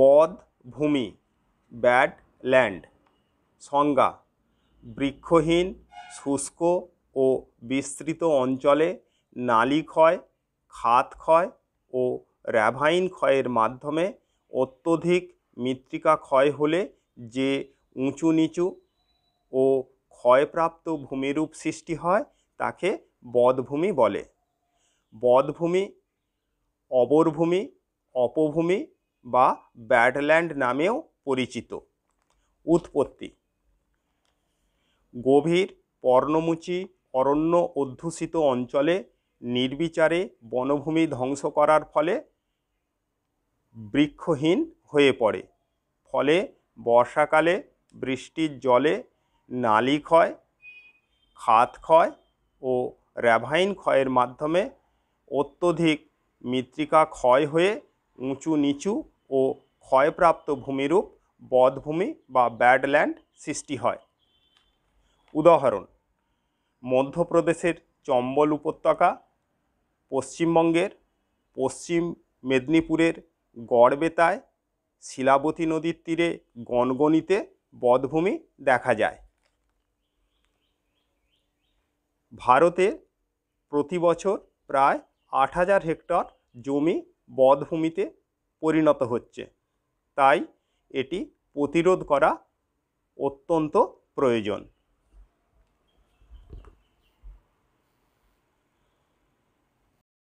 বদ ভূমি bad land সংজ্ঞা বৃক্ষহীন শুষ্ক ও বিস্তৃত অঞ্চলে নালী ক্ষয় খাত ক্ষয় ও র্যাভাইন ক্ষয়ের মাধ্যমে অত্যধিক মৃত্তিকা ক্ষয় হলে যে উঁচু নিচু ও ক্ষয়প্রাপ্ত ভূমিরূপ সৃষ্টি হয় তাকে বদভূমি বলে বদভূমি অবরভূমি অপভূমি বা ব্যাডল্যান্ড নামেও পরিচিত উৎপত্তি গভীর পর্ণমুচি অরণ্য অধ্যুষিত অঞ্চলে নির্বিচারে বনভূমি ধ্বংস করার ফলে বৃক্ষহীন হয়ে পড়ে ফলে বর্ষাকালে বৃষ্টির জলে নালি ক্ষয় খাত ক্ষয় ও র্যাভাইন ক্ষয়ের মাধ্যমে অত্যধিক মৃত্তিকা ক্ষয় হয়ে উঁচু নিচু ও ক্ষয়প্রাপ্ত ভূমিরূপ বদভূমি বা ব্যাডল্যান্ড সৃষ্টি হয় উদাহরণ মধ্যপ্রদেশের চম্বল উপত্যকা পশ্চিমবঙ্গের পশ্চিম মেদিনীপুরের গড়বেতায় শিলাবতী নদীর তীরে গনগনিতে বদভূমি দেখা যায় ভারতে প্রতি বছর প্রায় আট হাজার হেক্টর জমি বদভূমিতে পরিণত হচ্ছে তাই এটি প্রতিরোধ করা অত্যন্ত প্রয়োজন